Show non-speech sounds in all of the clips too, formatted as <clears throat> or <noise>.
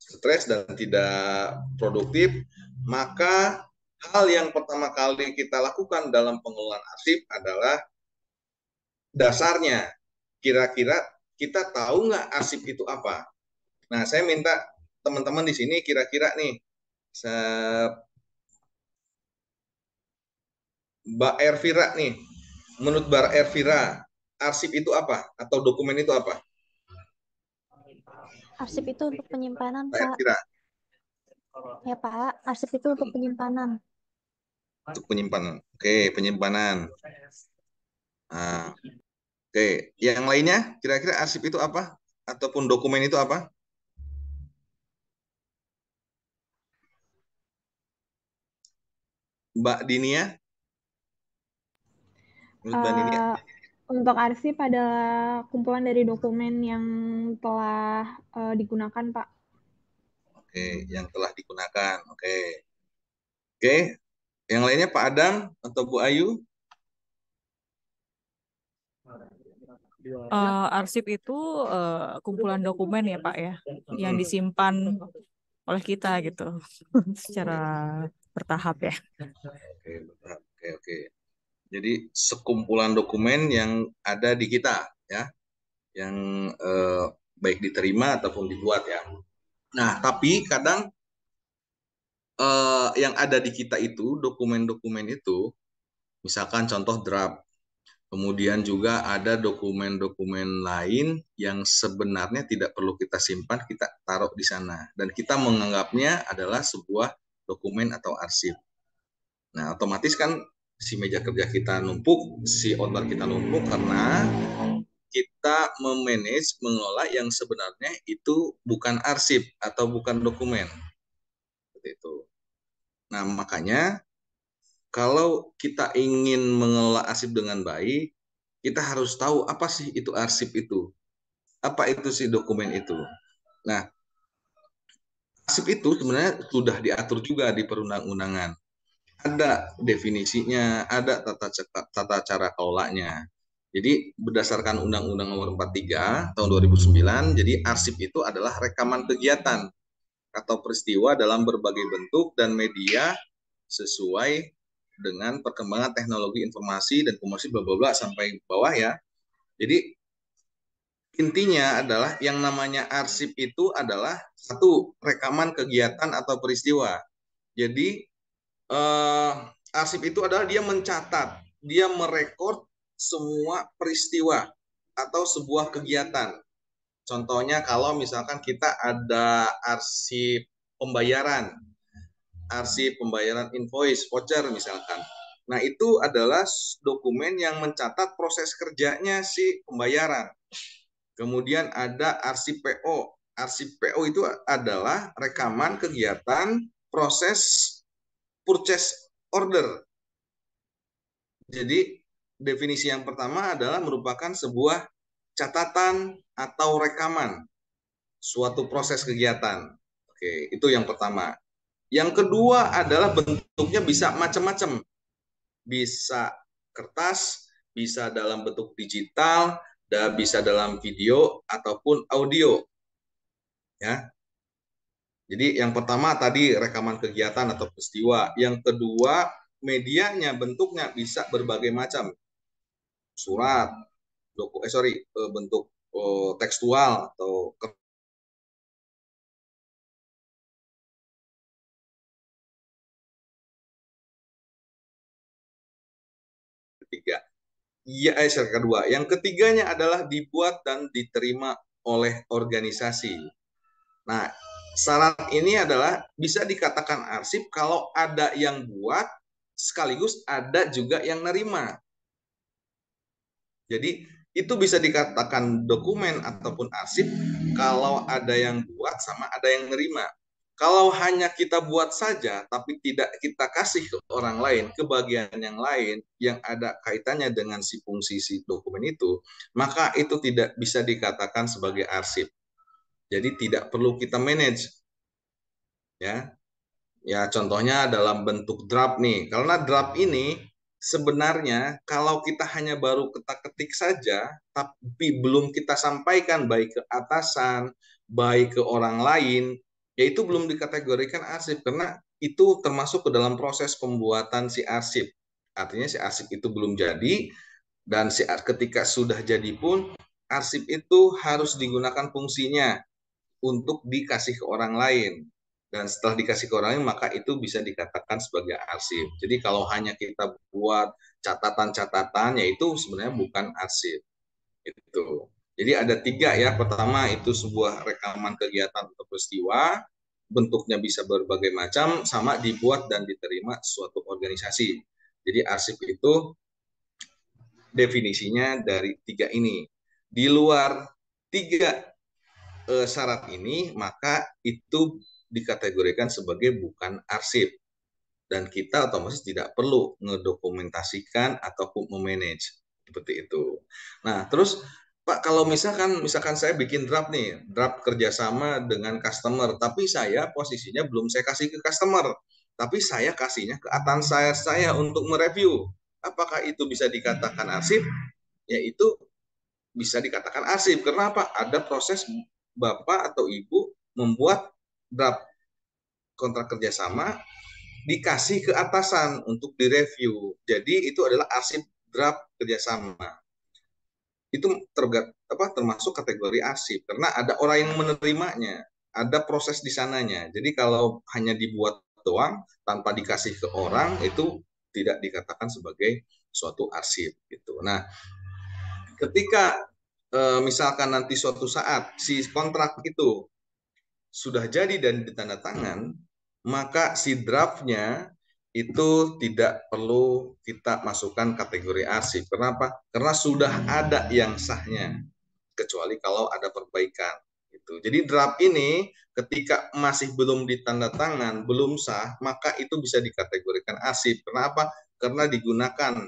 stres dan tidak produktif, maka hal yang pertama kali kita lakukan dalam pengelolaan arsip adalah dasarnya kira-kira kita tahu nggak arsip itu apa. Nah, saya minta teman-teman di sini kira-kira nih Mbak Ervira nih, menurut Mbak Ervira, arsip itu apa atau dokumen itu apa? Arsip itu untuk penyimpanan, Pak. Kira. Ya, Pak. Arsip itu untuk penyimpanan. Untuk penyimpanan. Oke, penyimpanan. Nah. Oke, yang lainnya kira-kira arsip itu apa? Ataupun dokumen itu apa? Mbak Dinia? uh, Mbak Dinia? Ah, untuk arsip adalah kumpulan dari dokumen yang telah uh, digunakan, Pak. Oke, yang telah digunakan. Oke. Oke, yang lainnya Pak Adam atau Bu Ayu? Uh, arsip itu uh, kumpulan dokumen ya Pak ya, yang hmm. disimpan oleh kita gitu <laughs> secara bertahap ya. Oke, oke, oke. Jadi sekumpulan dokumen yang ada di kita ya, yang eh, baik diterima ataupun dibuat ya. Nah, tapi kadang eh, yang ada di kita itu dokumen-dokumen itu, misalkan contoh draft, kemudian juga ada dokumen-dokumen lain yang sebenarnya tidak perlu kita simpan, kita taruh di sana dan kita menganggapnya adalah sebuah dokumen atau arsip. Nah, otomatis kan si meja kerja kita numpuk, si owner kita numpuk karena kita memanage, mengelola yang sebenarnya itu bukan arsip atau bukan dokumen. Seperti itu. Nah, makanya kalau kita ingin mengelola arsip dengan baik, kita harus tahu apa sih itu arsip itu. Apa itu sih dokumen itu. Nah, arsip itu sebenarnya sudah diatur juga di perundang-undangan ada definisinya, ada tata, tata cara kelolanya. Jadi berdasarkan Undang-Undang Nomor 43 tahun 2009, jadi arsip itu adalah rekaman kegiatan atau peristiwa dalam berbagai bentuk dan media sesuai dengan perkembangan teknologi informasi dan komersi, bla bla bla sampai bawah ya. Jadi intinya adalah yang namanya arsip itu adalah satu rekaman kegiatan atau peristiwa. Jadi uh, arsip itu adalah dia mencatat, dia merekod semua peristiwa atau sebuah kegiatan. Contohnya kalau misalkan kita ada arsip pembayaran, arsip pembayaran invoice, voucher misalkan. Nah, itu adalah dokumen yang mencatat proses kerjanya si pembayaran. Kemudian ada arsip PO. Arsip PO itu adalah rekaman kegiatan proses purchase order. Jadi definisi yang pertama adalah merupakan sebuah catatan atau rekaman suatu proses kegiatan. Oke, itu yang pertama. Yang kedua adalah bentuknya bisa macam-macam. Bisa kertas, bisa dalam bentuk digital, dan bisa dalam video ataupun audio. Ya. Jadi yang pertama tadi rekaman kegiatan atau peristiwa. Yang kedua medianya bentuknya bisa berbagai macam. Surat, doku, eh sorry eh, bentuk eh, tekstual atau ketiga. Ya, eh, yang kedua. Yang ketiganya adalah dibuat dan diterima oleh organisasi. Nah, syarat ini adalah bisa dikatakan arsip kalau ada yang buat sekaligus ada juga yang nerima. Jadi itu bisa dikatakan dokumen ataupun arsip kalau ada yang buat sama ada yang nerima. Kalau hanya kita buat saja tapi tidak kita kasih ke orang lain, ke bagian yang lain yang ada kaitannya dengan si fungsi si dokumen itu, maka itu tidak bisa dikatakan sebagai arsip. Jadi tidak perlu kita manage. Ya. Ya, contohnya dalam bentuk draft nih. Karena draft ini sebenarnya kalau kita hanya baru ketik ketik saja tapi belum kita sampaikan baik ke atasan, baik ke orang lain, yaitu belum dikategorikan arsip karena itu termasuk ke dalam proses pembuatan si arsip. Artinya si arsip itu belum jadi dan si ketika sudah jadi pun arsip itu harus digunakan fungsinya untuk dikasih ke orang lain dan setelah dikasih ke orang lain maka itu bisa dikatakan sebagai arsip. Jadi kalau hanya kita buat catatan-catatan ya itu sebenarnya bukan arsip. Itu. Jadi ada tiga ya. Pertama itu sebuah rekaman kegiatan atau peristiwa, bentuknya bisa berbagai macam, sama dibuat dan diterima suatu organisasi. Jadi arsip itu definisinya dari tiga ini. Di luar tiga eh, syarat ini, maka itu dikategorikan sebagai bukan arsip. Dan kita otomatis tidak perlu ngedokumentasikan ataupun memanage seperti itu. Nah, terus Pak, kalau misalkan misalkan saya bikin draft nih, draft kerjasama dengan customer, tapi saya posisinya belum saya kasih ke customer, tapi saya kasihnya ke atas saya saya untuk mereview. Apakah itu bisa dikatakan arsip? ya itu bisa dikatakan arsip. Kenapa? Ada proses bapak atau ibu membuat draft kontrak kerjasama dikasih ke atasan untuk direview. Jadi itu adalah arsip draft kerjasama. Itu tergat, apa, termasuk kategori arsip karena ada orang yang menerimanya, ada proses di sananya. Jadi kalau hanya dibuat doang tanpa dikasih ke orang itu tidak dikatakan sebagai suatu arsip gitu. Nah, ketika Eh, misalkan nanti suatu saat si kontrak itu sudah jadi dan ditandatangan, maka si draftnya itu tidak perlu kita masukkan kategori arsip. Kenapa? Karena sudah ada yang sahnya, kecuali kalau ada perbaikan. itu. Jadi draft ini ketika masih belum ditandatangan, belum sah, maka itu bisa dikategorikan arsip. Kenapa? Karena digunakan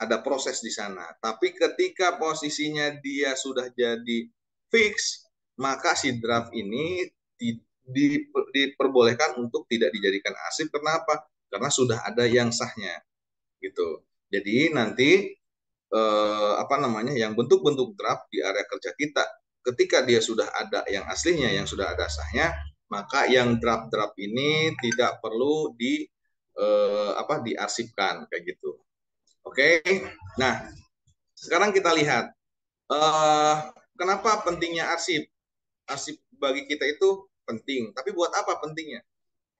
ada proses di sana. Tapi ketika posisinya dia sudah jadi fix, maka si draft ini di, di, diperbolehkan untuk tidak dijadikan asib. Kenapa? Karena sudah ada yang sahnya, gitu. Jadi nanti eh, apa namanya yang bentuk-bentuk draft di area kerja kita, ketika dia sudah ada yang aslinya, yang sudah ada sahnya, maka yang draft-draft ini tidak perlu di eh, apa diarsipkan kayak gitu. Oke, okay? nah sekarang kita lihat uh, kenapa pentingnya arsip. Arsip bagi kita itu penting, tapi buat apa pentingnya?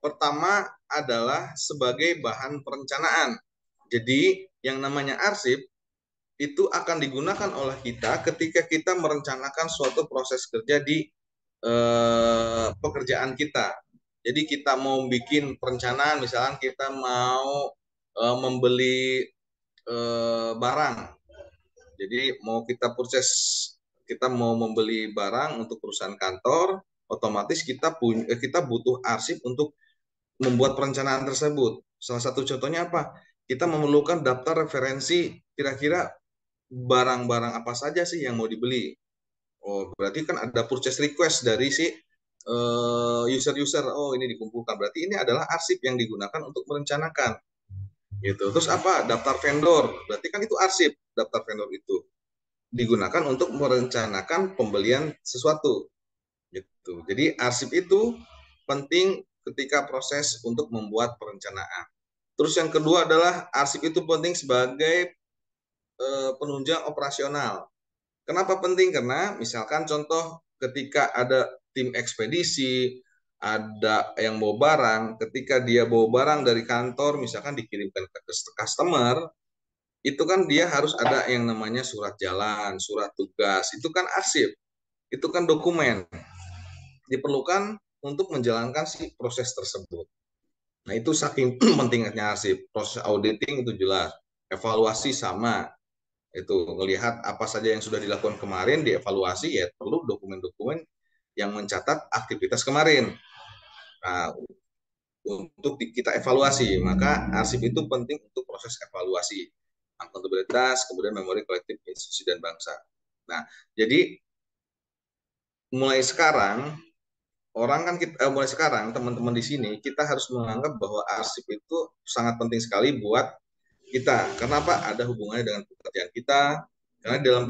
Pertama adalah sebagai bahan perencanaan. Jadi yang namanya arsip itu akan digunakan oleh kita ketika kita merencanakan suatu proses kerja di eh, pekerjaan kita. Jadi kita mau bikin perencanaan, misalnya kita mau eh, membeli eh, barang. Jadi mau kita purchase, kita mau membeli barang untuk perusahaan kantor, otomatis kita punya eh, kita butuh arsip untuk membuat perencanaan tersebut. Salah satu contohnya apa? Kita memerlukan daftar referensi kira-kira barang-barang apa saja sih yang mau dibeli. Oh, berarti kan ada purchase request dari si eh, user-user. Uh, oh, ini dikumpulkan. Berarti ini adalah arsip yang digunakan untuk merencanakan gitu terus apa daftar vendor berarti kan itu arsip daftar vendor itu digunakan untuk merencanakan pembelian sesuatu gitu jadi arsip itu penting ketika proses untuk membuat perencanaan terus yang kedua adalah arsip itu penting sebagai e, penunjang operasional kenapa penting karena misalkan contoh ketika ada tim ekspedisi ada yang bawa barang, ketika dia bawa barang dari kantor, misalkan dikirimkan ke customer, itu kan dia harus ada yang namanya surat jalan, surat tugas, itu kan arsip, itu kan dokumen. Diperlukan untuk menjalankan si proses tersebut. Nah, itu saking <clears throat> pentingnya arsip. Proses auditing itu jelas, evaluasi sama. Itu melihat apa saja yang sudah dilakukan kemarin dievaluasi ya perlu dokumen-dokumen yang mencatat aktivitas kemarin. Nah, untuk kita evaluasi, maka arsip itu penting untuk proses evaluasi akuntabilitas, kemudian memori kolektif institusi dan bangsa. Nah, jadi mulai sekarang orang kan kita eh, mulai sekarang teman-teman di sini kita harus menganggap bahwa arsip itu sangat penting sekali buat kita. Kenapa? Ada hubungannya dengan pekerjaan kita, karena dalam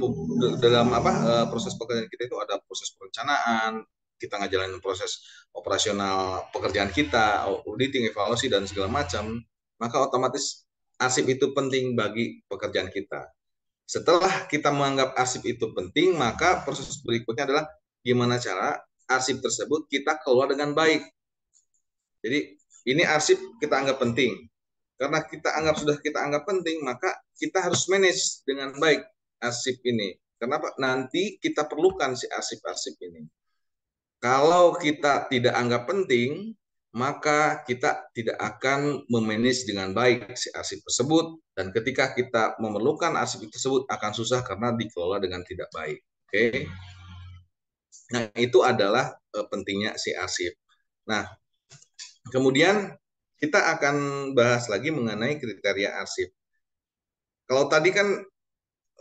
dalam apa eh, proses pekerjaan kita itu ada proses perencanaan kita ngajalin proses operasional pekerjaan kita auditing evaluasi dan segala macam maka otomatis asip itu penting bagi pekerjaan kita setelah kita menganggap arsip itu penting, maka proses berikutnya adalah gimana cara arsip tersebut kita keluar dengan baik. Jadi ini arsip kita anggap penting. Karena kita anggap sudah kita anggap penting, maka kita harus manage dengan baik asip ini. Kenapa? Nanti kita perlukan si asip-asip ini. Kalau kita tidak anggap penting, maka kita tidak akan memanage dengan baik si arsip tersebut dan ketika kita memerlukan arsip tersebut akan susah karena dikelola dengan tidak baik. Oke. Okay? Nah, itu adalah uh, pentingnya si arsip. Nah, kemudian kita akan bahas lagi mengenai kriteria arsip. Kalau tadi kan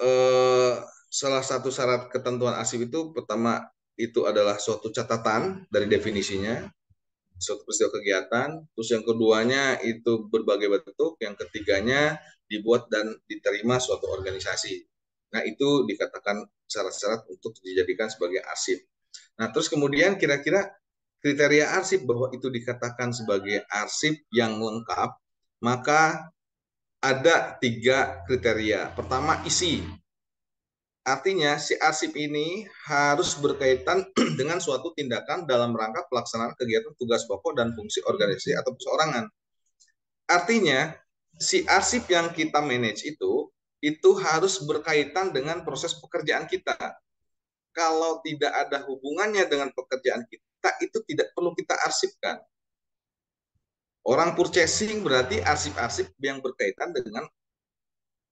eh, salah satu syarat ketentuan asib itu pertama itu adalah suatu catatan dari definisinya, suatu peristiwa kegiatan. Terus yang keduanya itu berbagai bentuk, yang ketiganya dibuat dan diterima suatu organisasi. Nah itu dikatakan syarat-syarat untuk dijadikan sebagai arsip. Nah terus kemudian kira-kira kriteria arsip bahwa itu dikatakan sebagai arsip yang lengkap, maka ada tiga kriteria. Pertama, isi. Artinya, si arsip ini harus berkaitan <clears throat> dengan suatu tindakan dalam rangka pelaksanaan kegiatan tugas pokok dan fungsi organisasi atau perseorangan. Artinya, si arsip yang kita manage itu, itu harus berkaitan dengan proses pekerjaan kita. Kalau tidak ada hubungannya dengan pekerjaan kita, itu tidak perlu kita arsipkan. Orang purchasing berarti arsip-arsip yang berkaitan dengan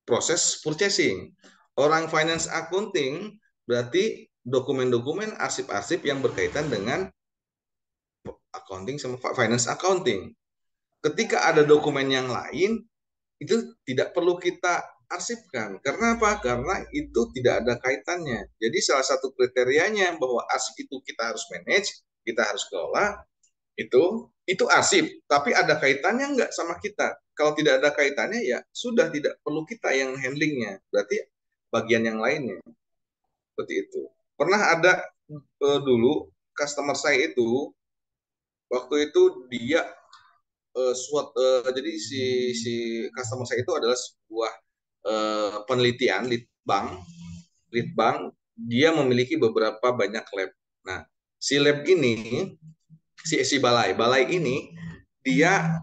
proses purchasing. Orang finance accounting berarti dokumen-dokumen arsip-arsip yang berkaitan dengan accounting sama finance accounting. Ketika ada dokumen yang lain, itu tidak perlu kita arsipkan. Karena apa? Karena itu tidak ada kaitannya. Jadi salah satu kriterianya bahwa arsip itu kita harus manage, kita harus kelola, itu itu asib, tapi ada kaitannya nggak sama kita? Kalau tidak ada kaitannya ya sudah tidak perlu kita yang handlingnya. Berarti bagian yang lainnya. Seperti itu. Pernah ada e, dulu customer saya itu waktu itu dia e, suat e, jadi si si customer saya itu adalah sebuah e, penelitian lead bank dia memiliki beberapa banyak lab. Nah, si lab ini si Balai. Balai ini dia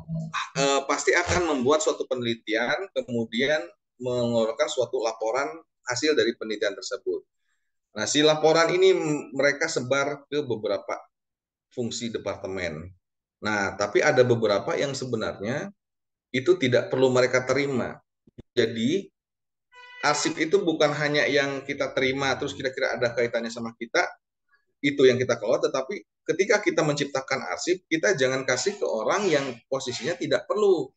uh, pasti akan membuat suatu penelitian, kemudian mengeluarkan suatu laporan hasil dari penelitian tersebut. Nah, si laporan ini mereka sebar ke beberapa fungsi departemen. Nah, tapi ada beberapa yang sebenarnya itu tidak perlu mereka terima. Jadi, arsip itu bukan hanya yang kita terima, terus kira-kira ada kaitannya sama kita, itu yang kita kelola, tetapi ketika kita menciptakan arsip, kita jangan kasih ke orang yang posisinya tidak perlu.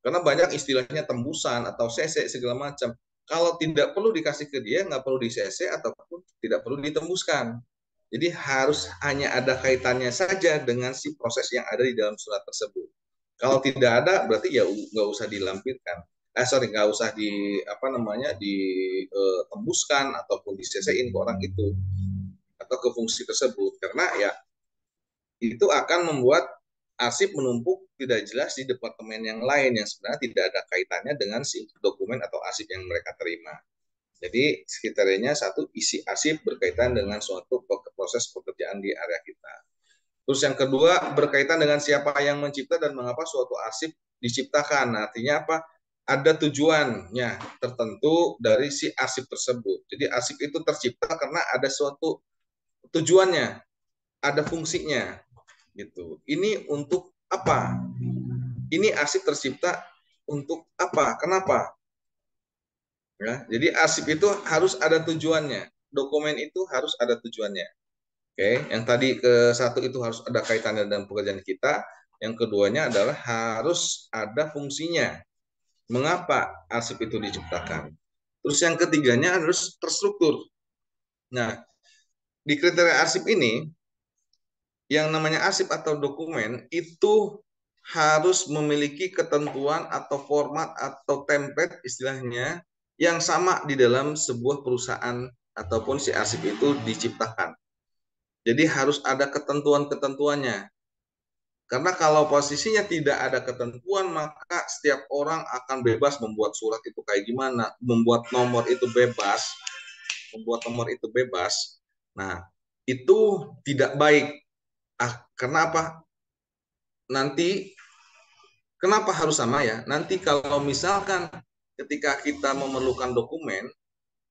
Karena banyak istilahnya tembusan atau CC segala macam. Kalau tidak perlu dikasih ke dia, nggak perlu di CC ataupun tidak perlu ditembuskan. Jadi harus hanya ada kaitannya saja dengan si proses yang ada di dalam surat tersebut. Kalau tidak ada, berarti ya nggak usah dilampirkan. Eh, sorry, nggak usah di apa namanya ditembuskan eh, ataupun di in ke orang itu atau ke fungsi tersebut karena ya itu akan membuat arsip menumpuk tidak jelas di departemen yang lain yang sebenarnya tidak ada kaitannya dengan si dokumen atau arsip yang mereka terima. Jadi sekitarnya satu isi arsip berkaitan dengan suatu proses pekerjaan di area kita. Terus yang kedua berkaitan dengan siapa yang mencipta dan mengapa suatu arsip diciptakan. Nah, artinya apa? Ada tujuannya tertentu dari si arsip tersebut. Jadi arsip itu tercipta karena ada suatu tujuannya, ada fungsinya gitu. Ini untuk apa? Ini asip tercipta untuk apa? Kenapa? Ya, jadi asip itu harus ada tujuannya. Dokumen itu harus ada tujuannya. Oke, yang tadi ke satu itu harus ada kaitannya dengan pekerjaan kita. Yang keduanya adalah harus ada fungsinya. Mengapa asip itu diciptakan? Terus yang ketiganya harus terstruktur. Nah, di kriteria arsip ini yang namanya arsip atau dokumen itu harus memiliki ketentuan atau format atau template istilahnya yang sama di dalam sebuah perusahaan ataupun si arsip itu diciptakan. Jadi harus ada ketentuan-ketentuannya. Karena kalau posisinya tidak ada ketentuan, maka setiap orang akan bebas membuat surat itu kayak gimana, membuat nomor itu bebas, membuat nomor itu bebas, Nah, itu tidak baik. Ah, kenapa? Nanti kenapa harus sama ya? Nanti kalau misalkan ketika kita memerlukan dokumen,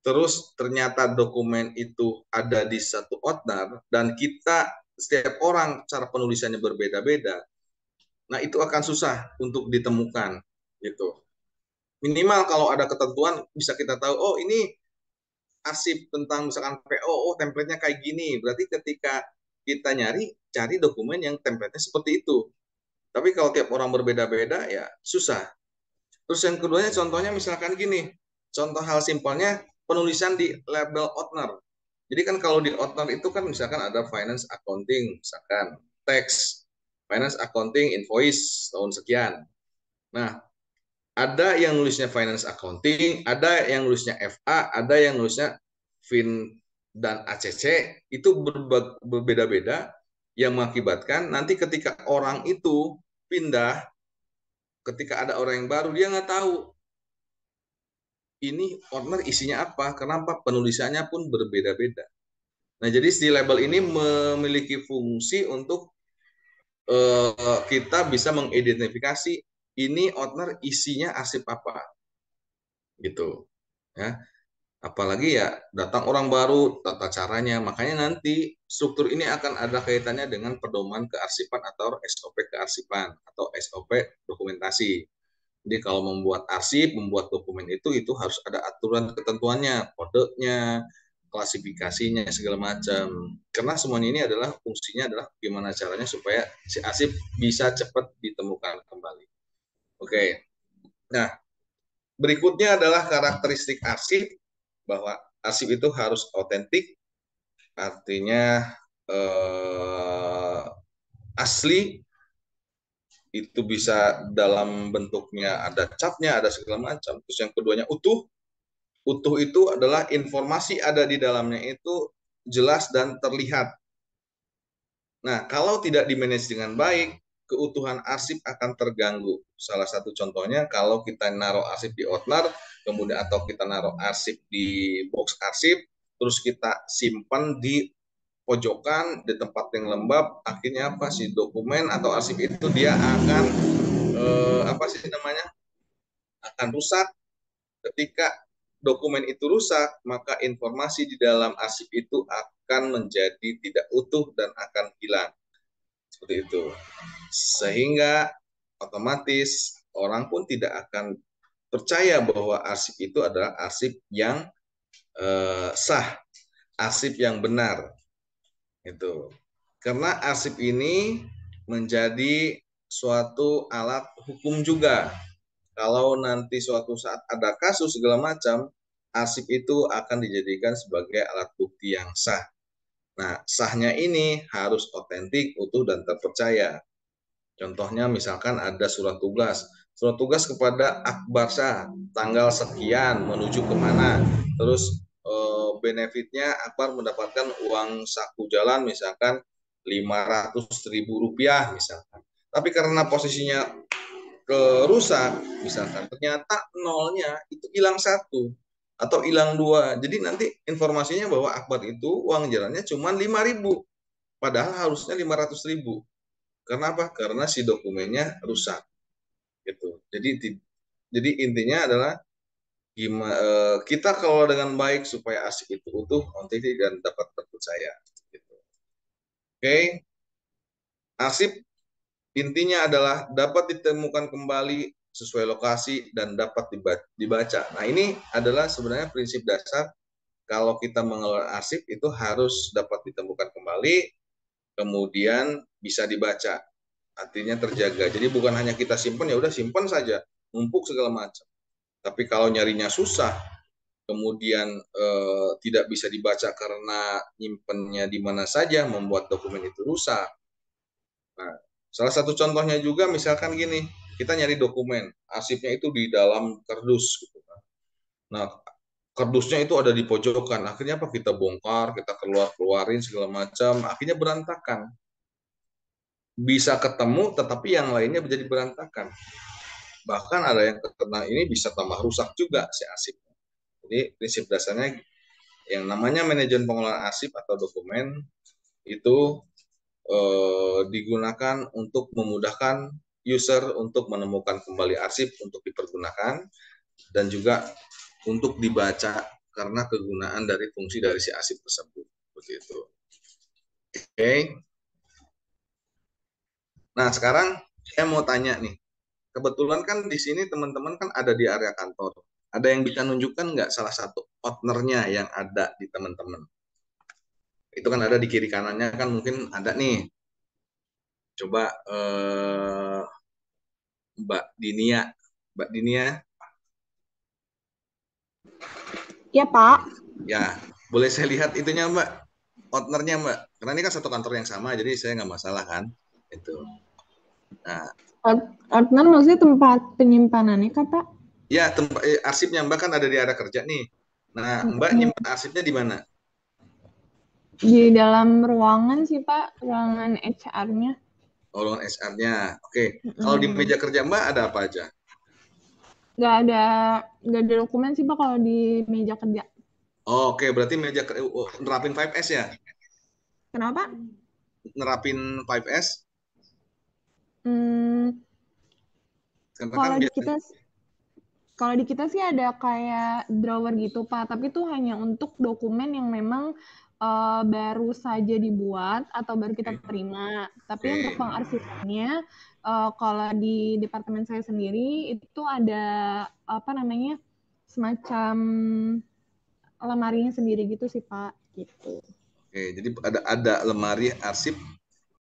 terus ternyata dokumen itu ada di satu outner dan kita setiap orang cara penulisannya berbeda-beda, nah itu akan susah untuk ditemukan gitu. Minimal kalau ada ketentuan bisa kita tahu, oh ini arsip tentang misalkan PO, oh template-nya kayak gini. Berarti ketika kita nyari, cari dokumen yang template-nya seperti itu. Tapi kalau tiap orang berbeda-beda, ya susah. Terus yang keduanya contohnya misalkan gini, contoh hal simpelnya penulisan di label owner. Jadi kan kalau di owner itu kan misalkan ada finance accounting, misalkan tax, finance accounting invoice tahun sekian. Nah, ada yang nulisnya finance accounting, ada yang nulisnya FA, ada yang nulisnya fin dan ACC itu berbeda-beda yang mengakibatkan nanti ketika orang itu pindah ketika ada orang yang baru dia nggak tahu ini owner isinya apa, kenapa penulisannya pun berbeda-beda. Nah, jadi si label ini memiliki fungsi untuk uh, kita bisa mengidentifikasi ini owner isinya arsip apa gitu ya apalagi ya datang orang baru tata caranya makanya nanti struktur ini akan ada kaitannya dengan pedoman kearsipan atau SOP kearsipan atau SOP dokumentasi jadi kalau membuat arsip membuat dokumen itu itu harus ada aturan ketentuannya kodenya klasifikasinya segala macam karena semuanya ini adalah fungsinya adalah gimana caranya supaya si arsip bisa cepat ditemukan kembali Oke. Okay. Nah, berikutnya adalah karakteristik arsip bahwa arsip itu harus otentik, artinya eh, asli. Itu bisa dalam bentuknya ada capnya, ada segala macam. Terus yang keduanya utuh. Utuh itu adalah informasi ada di dalamnya itu jelas dan terlihat. Nah, kalau tidak dimanage dengan baik, keutuhan arsip akan terganggu. Salah satu contohnya kalau kita naruh arsip di outlar, kemudian atau kita naruh arsip di box arsip, terus kita simpan di pojokan di tempat yang lembab, akhirnya apa sih dokumen atau arsip itu dia akan eh, apa sih namanya akan rusak. Ketika dokumen itu rusak, maka informasi di dalam arsip itu akan menjadi tidak utuh dan akan hilang seperti itu sehingga otomatis orang pun tidak akan percaya bahwa arsip itu adalah arsip yang eh, sah arsip yang benar itu karena arsip ini menjadi suatu alat hukum juga kalau nanti suatu saat ada kasus segala macam, arsip itu akan dijadikan sebagai alat bukti yang sah. Nah, sahnya ini harus otentik, utuh, dan terpercaya. Contohnya misalkan ada surat tugas. Surat tugas kepada Akbar Shah, tanggal sekian menuju kemana. Terus eh, benefitnya Akbar mendapatkan uang saku jalan misalkan 500 ribu rupiah misalkan. Tapi karena posisinya kerusak misalkan, ternyata nolnya itu hilang satu atau hilang dua. Jadi nanti informasinya bahwa akbar itu uang jalannya cuma lima ribu Padahal harusnya lima ratus ribu. Kenapa? Karena si dokumennya rusak. Gitu. Jadi jadi intinya adalah eh, kita kalau dengan baik supaya asik itu utuh, nanti dan dapat terpercaya. Gitu. Oke. Okay. intinya adalah dapat ditemukan kembali sesuai lokasi dan dapat dibaca. Nah, ini adalah sebenarnya prinsip dasar kalau kita mengelola arsip itu harus dapat ditemukan kembali, kemudian bisa dibaca. Artinya terjaga. Jadi bukan hanya kita simpan ya udah simpan saja, numpuk segala macam. Tapi kalau nyarinya susah, kemudian eh, tidak bisa dibaca karena nyimpennya di mana saja, membuat dokumen itu rusak. Nah, salah satu contohnya juga misalkan gini, kita nyari dokumen, asipnya itu di dalam kardus gitu kan. Nah, kardusnya itu ada di pojokan. Akhirnya apa? Kita bongkar, kita keluar-keluarin segala macam, akhirnya berantakan. Bisa ketemu tetapi yang lainnya menjadi berantakan. Bahkan ada yang terkena ini bisa tambah rusak juga si asipnya Jadi prinsip dasarnya yang namanya manajemen pengelolaan asip atau dokumen itu eh, digunakan untuk memudahkan user untuk menemukan kembali arsip untuk dipergunakan dan juga untuk dibaca karena kegunaan dari fungsi dari si arsip tersebut itu. Oke. Okay. Nah, sekarang saya mau tanya nih. Kebetulan kan di sini teman-teman kan ada di area kantor. Ada yang bisa nunjukkan nggak salah satu partnernya yang ada di teman-teman? Itu kan ada di kiri kanannya kan mungkin ada nih. Coba eh, Mbak Dinia. Mbak Dinia. Ya, Pak. Ya, boleh saya lihat itunya, Mbak? ownernya Mbak. Karena ini kan satu kantor yang sama, jadi saya nggak masalah kan. Itu. Nah. Partner maksudnya tempat penyimpanannya, Kak, Pak? Ya, tempat eh, arsipnya Mbak kan ada di area kerja nih. Nah, hmm. Mbak nyimpan arsipnya di mana? Di dalam ruangan sih, Pak. Ruangan HR-nya. Golongan SR-nya. Oke. Okay. Kalau di meja kerja Mbak ada apa aja? Gak ada gak ada dokumen sih Pak kalau di meja kerja. Oh, Oke, okay. berarti meja kerja oh, nerapin 5S ya? Kenapa? Nerapin 5S? Hmm. Kan kalau di kita kalau di kita sih ada kayak drawer gitu Pak, tapi itu hanya untuk dokumen yang memang uh, baru saja dibuat atau baru kita terima. Tapi untuk pengarsipannya uh, kalau di departemen saya sendiri itu ada apa namanya semacam lemarinya sendiri gitu sih Pak, gitu. Oke, jadi ada ada lemari arsip